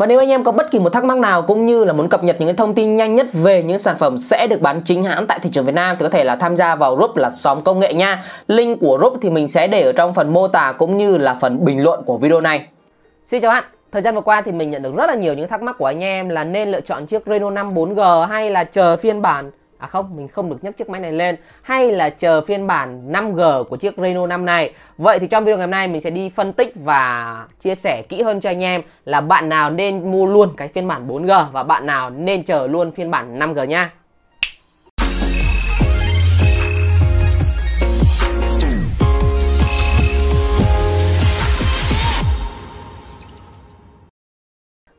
Và nếu anh em có bất kỳ một thắc mắc nào cũng như là muốn cập nhật những cái thông tin nhanh nhất về những sản phẩm sẽ được bán chính hãng tại thị trường Việt Nam thì có thể là tham gia vào group là xóm công nghệ nha. Link của group thì mình sẽ để ở trong phần mô tả cũng như là phần bình luận của video này. Xin chào bạn. Thời gian vừa qua thì mình nhận được rất là nhiều những thắc mắc của anh em là nên lựa chọn chiếc Reno 5 4G hay là chờ phiên bản À không, mình không được nhấc chiếc máy này lên Hay là chờ phiên bản 5G của chiếc Reno 5 này Vậy thì trong video ngày hôm nay mình sẽ đi phân tích và chia sẻ kỹ hơn cho anh em Là bạn nào nên mua luôn cái phiên bản 4G Và bạn nào nên chờ luôn phiên bản 5G nha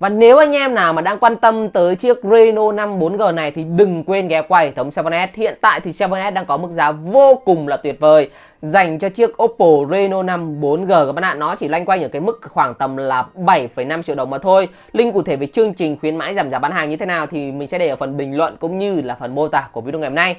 Và nếu anh em nào mà đang quan tâm tới chiếc Reno 5 4G này thì đừng quên ghé qua hệ thống 7S. Hiện tại thì 7S đang có mức giá vô cùng là tuyệt vời dành cho chiếc Oppo Reno 5 4G các bạn ạ. Nó chỉ lanh quanh ở cái mức khoảng tầm là 7,5 triệu đồng mà thôi. Link cụ thể về chương trình khuyến mãi giảm giá bán hàng như thế nào thì mình sẽ để ở phần bình luận cũng như là phần mô tả của video ngày hôm nay.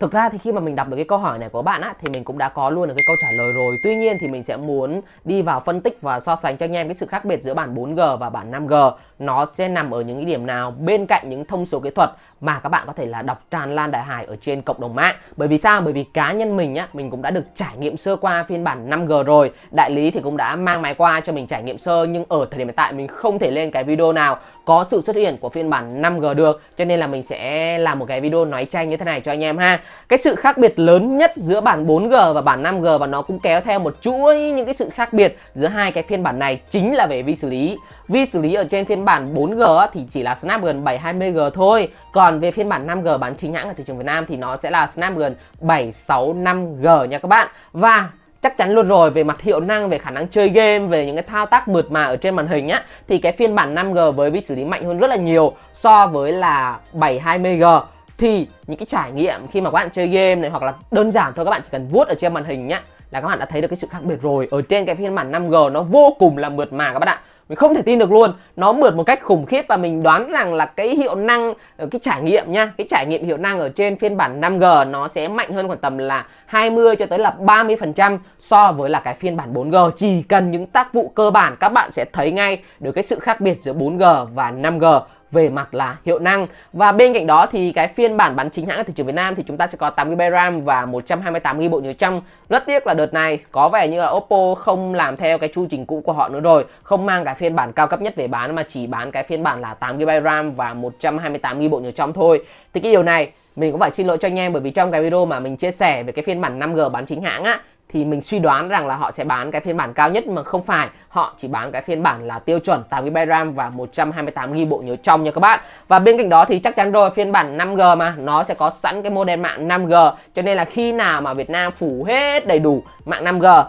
Thực ra thì khi mà mình đọc được cái câu hỏi này của bạn á thì mình cũng đã có luôn được cái câu trả lời rồi. Tuy nhiên thì mình sẽ muốn đi vào phân tích và so sánh cho anh em cái sự khác biệt giữa bản 4G và bản 5G nó sẽ nằm ở những cái điểm nào bên cạnh những thông số kỹ thuật mà các bạn có thể là đọc tràn lan đại hải ở trên cộng đồng mạng. Bởi vì sao? Bởi vì cá nhân mình á mình cũng đã được trải nghiệm sơ qua phiên bản 5G rồi. Đại lý thì cũng đã mang máy qua cho mình trải nghiệm sơ nhưng ở thời điểm hiện tại mình không thể lên cái video nào có sự xuất hiện của phiên bản 5G được. Cho nên là mình sẽ làm một cái video nói tranh như thế này cho anh em ha cái sự khác biệt lớn nhất giữa bản 4G và bản 5G và nó cũng kéo theo một chuỗi những cái sự khác biệt giữa hai cái phiên bản này chính là về vi xử lý vi xử lý ở trên phiên bản 4G thì chỉ là Snapdragon 720G thôi còn về phiên bản 5G bán chính hãng ở thị trường Việt Nam thì nó sẽ là Snapdragon 765G nha các bạn và chắc chắn luôn rồi về mặt hiệu năng về khả năng chơi game về những cái thao tác mượt mà ở trên màn hình á thì cái phiên bản 5G với vi xử lý mạnh hơn rất là nhiều so với là 720G thì những cái trải nghiệm khi mà các bạn chơi game này hoặc là đơn giản thôi các bạn chỉ cần vuốt ở trên màn hình nhá là các bạn đã thấy được cái sự khác biệt rồi ở trên cái phiên bản 5G nó vô cùng là mượt mà các bạn ạ mình không thể tin được luôn nó mượt một cách khủng khiếp và mình đoán rằng là cái hiệu năng ờ, cái trải nghiệm nhá cái trải nghiệm hiệu năng ở trên phiên bản 5G nó sẽ mạnh hơn khoảng tầm là 20 cho tới là 30 phần trăm so với là cái phiên bản 4G chỉ cần những tác vụ cơ bản các bạn sẽ thấy ngay được cái sự khác biệt giữa 4G và 5G về mặt là hiệu năng và bên cạnh đó thì cái phiên bản bán chính hãng ở thị trường Việt Nam thì chúng ta sẽ có 8GB RAM và 128GB bộ nhớ trong rất tiếc là đợt này có vẻ như là Oppo không làm theo cái chu trình cũ của họ nữa rồi không mang cái phiên bản cao cấp nhất về bán mà chỉ bán cái phiên bản là 8GB RAM và 128GB bộ nhớ trong thôi thì cái điều này mình cũng phải xin lỗi cho anh em bởi vì trong cái video mà mình chia sẻ về cái phiên bản 5G bán chính hãng á thì mình suy đoán rằng là họ sẽ bán cái phiên bản cao nhất mà không phải họ chỉ bán cái phiên bản là tiêu chuẩn 8GB RAM và 128GB bộ nhớ trong nha các bạn và bên cạnh đó thì chắc chắn rồi phiên bản 5G mà nó sẽ có sẵn cái modem mạng 5G cho nên là khi nào mà Việt Nam phủ hết đầy đủ mạng 5G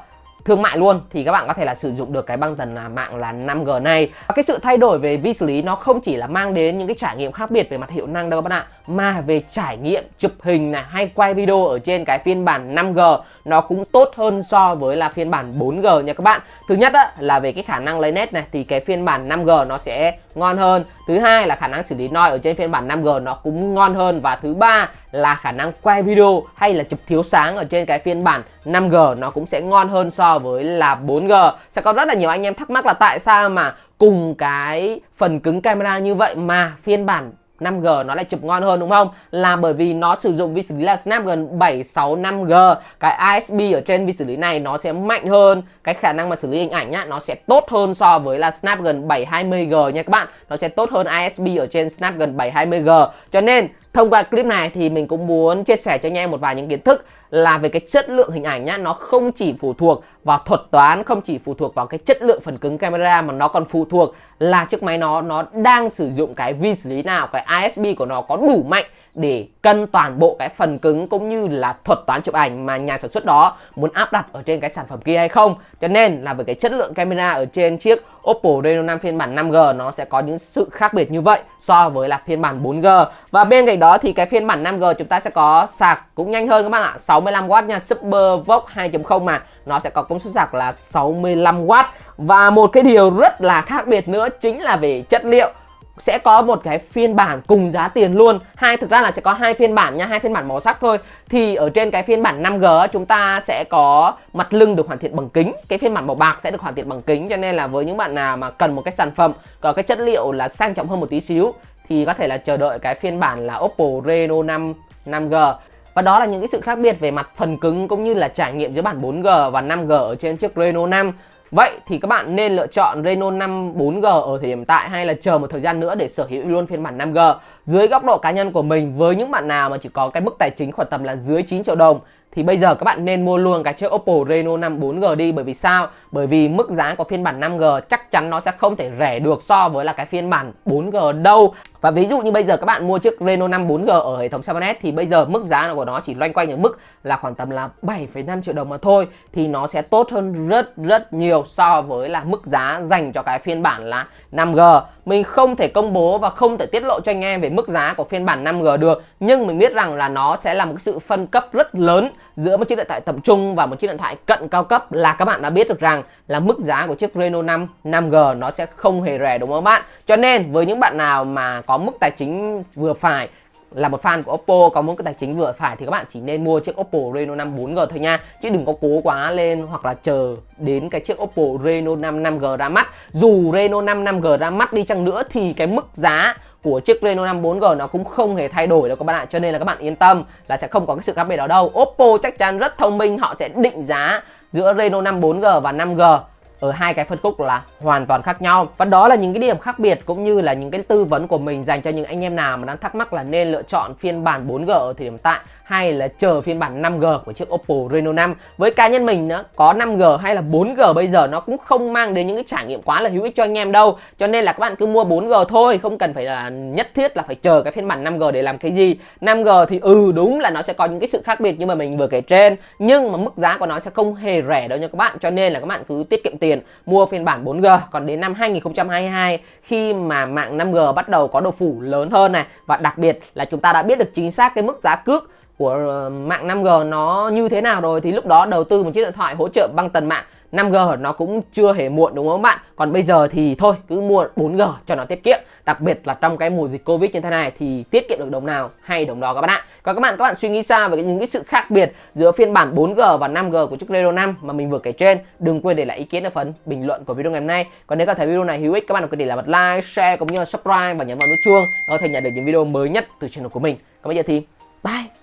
thương mại luôn thì các bạn có thể là sử dụng được cái băng tần à, mạng là 5G này. Và cái sự thay đổi về vi xử lý nó không chỉ là mang đến những cái trải nghiệm khác biệt về mặt hiệu năng đâu các bạn ạ, mà về trải nghiệm chụp hình này hay quay video ở trên cái phiên bản 5G nó cũng tốt hơn so với là phiên bản 4G nha các bạn. Thứ nhất á, là về cái khả năng lấy nét này thì cái phiên bản 5G nó sẽ ngon hơn. Thứ hai là khả năng xử lý noi ở trên phiên bản 5G nó cũng ngon hơn và thứ ba là khả năng quay video hay là chụp thiếu sáng ở trên cái phiên bản 5G nó cũng sẽ ngon hơn so với là 4G sẽ có rất là nhiều anh em thắc mắc là tại sao mà cùng cái phần cứng camera như vậy mà phiên bản 5G nó lại chụp ngon hơn đúng không? Là bởi vì nó sử dụng vi xử lý là Snapdragon 765G. Cái ISP ở trên vi xử lý này nó sẽ mạnh hơn, cái khả năng mà xử lý hình ảnh nhá, nó sẽ tốt hơn so với là Snapdragon 720G nha các bạn. Nó sẽ tốt hơn ISP ở trên Snapdragon 720G. Cho nên thông qua clip này thì mình cũng muốn chia sẻ cho anh em một vài những kiến thức là về cái chất lượng hình ảnh nhá nó không chỉ phụ thuộc vào thuật toán không chỉ phụ thuộc vào cái chất lượng phần cứng camera mà nó còn phụ thuộc là chiếc máy nó nó đang sử dụng cái vi xử lý nào cái ISP của nó có đủ mạnh để cân toàn bộ cái phần cứng cũng như là thuật toán chụp ảnh mà nhà sản xuất đó muốn áp đặt ở trên cái sản phẩm kia hay không cho nên là về cái chất lượng camera ở trên chiếc Oppo Reno 5 phiên bản 5G nó sẽ có những sự khác biệt như vậy so với là phiên bản 4G và bên cạnh đó thì cái phiên bản 5G chúng ta sẽ có sạc cũng nhanh hơn các bạn ạ 65W nha Supervox 2.0 mà nó sẽ có công suất sạc là 65W và một cái điều rất là khác biệt nữa chính là về chất liệu sẽ có một cái phiên bản cùng giá tiền luôn hai thực ra là sẽ có hai phiên bản nha hai phiên bản màu sắc thôi thì ở trên cái phiên bản 5G chúng ta sẽ có mặt lưng được hoàn thiện bằng kính cái phiên bản màu bạc sẽ được hoàn thiện bằng kính cho nên là với những bạn nào mà cần một cái sản phẩm có cái chất liệu là sang trọng hơn một tí xíu thì có thể là chờ đợi cái phiên bản là Oppo Reno 5 5G và đó là những cái sự khác biệt về mặt phần cứng cũng như là trải nghiệm giữa bản 4G và 5G ở trên chiếc Reno 5 Vậy thì các bạn nên lựa chọn Reno 5 4G ở thời điểm tại hay là chờ một thời gian nữa để sở hữu luôn phiên bản 5G. Dưới góc độ cá nhân của mình với những bạn nào mà chỉ có cái mức tài chính khoảng tầm là dưới 9 triệu đồng thì bây giờ các bạn nên mua luôn cái chiếc Oppo Reno 5 4G đi bởi vì sao? Bởi vì mức giá của phiên bản 5G chắc chắn nó sẽ không thể rẻ được so với là cái phiên bản 4G đâu. Và ví dụ như bây giờ các bạn mua chiếc Reno 5 4G ở hệ thống 7 thì bây giờ mức giá của nó chỉ loanh quanh ở mức là khoảng tầm là 7,5 triệu đồng mà thôi thì nó sẽ tốt hơn rất rất nhiều so với là mức giá dành cho cái phiên bản là 5G. Mình không thể công bố và không thể tiết lộ cho anh em về mức giá của phiên bản 5G được nhưng mình biết rằng là nó sẽ là một sự phân cấp rất lớn giữa một chiếc điện thoại tầm trung và một chiếc điện thoại cận cao cấp là các bạn đã biết được rằng là mức giá của chiếc Reno 5 5G nó sẽ không hề rẻ đúng không các bạn? Cho nên với những bạn nào mà có mức tài chính vừa phải là một fan của Oppo có một cái tài chính vừa phải thì các bạn chỉ nên mua chiếc Oppo Reno 5 4G thôi nha chứ đừng có cố quá lên hoặc là chờ đến cái chiếc Oppo Reno 5 5G ra mắt dù Reno 5 5G ra mắt đi chăng nữa thì cái mức giá của chiếc Reno 5 4G nó cũng không hề thay đổi đâu các bạn ạ cho nên là các bạn yên tâm là sẽ không có cái sự khác biệt đó đâu Oppo chắc chắn rất thông minh họ sẽ định giá giữa Reno 5 4G và 5G ở hai cái phân khúc là hoàn toàn khác nhau và đó là những cái điểm khác biệt cũng như là những cái tư vấn của mình dành cho những anh em nào mà đang thắc mắc là nên lựa chọn phiên bản 4G ở thời điểm tại hay là chờ phiên bản 5G của chiếc Oppo Reno 5 với cá nhân mình nữa có 5G hay là 4G bây giờ nó cũng không mang đến những cái trải nghiệm quá là hữu ích cho anh em đâu cho nên là các bạn cứ mua 4G thôi không cần phải là nhất thiết là phải chờ cái phiên bản 5G để làm cái gì 5G thì ừ đúng là nó sẽ có những cái sự khác biệt như mà mình vừa kể trên nhưng mà mức giá của nó sẽ không hề rẻ đâu nha các bạn cho nên là các bạn cứ tiết kiệm tiền tiền mua phiên bản 4G còn đến năm 2022 khi mà mạng 5G bắt đầu có độ phủ lớn hơn này và đặc biệt là chúng ta đã biết được chính xác cái mức giá cước của ờ, mạng 5G nó như thế nào rồi thì lúc đó đầu tư một chiếc điện thoại hỗ trợ băng tần mạng 5G nó cũng chưa hề muộn đúng không các bạn còn bây giờ thì thôi cứ mua 4G cho nó tiết kiệm đặc biệt là trong cái mùa dịch Covid như thế này thì tiết kiệm được đồng nào hay đồng đó các bạn ạ còn các bạn các bạn suy nghĩ sao về những cái sự khác biệt giữa phiên bản 4G và 5G của chiếc Reno 5 mà mình vừa kể trên đừng quên để lại ý kiến ở phần bình luận của video ngày hôm nay còn nếu các thấy video này hữu ích các bạn đừng quên để lại bật like share cũng như là subscribe và nhấn vào nút chuông để có thể nhận được những video mới nhất từ channel của mình còn bây giờ thì bye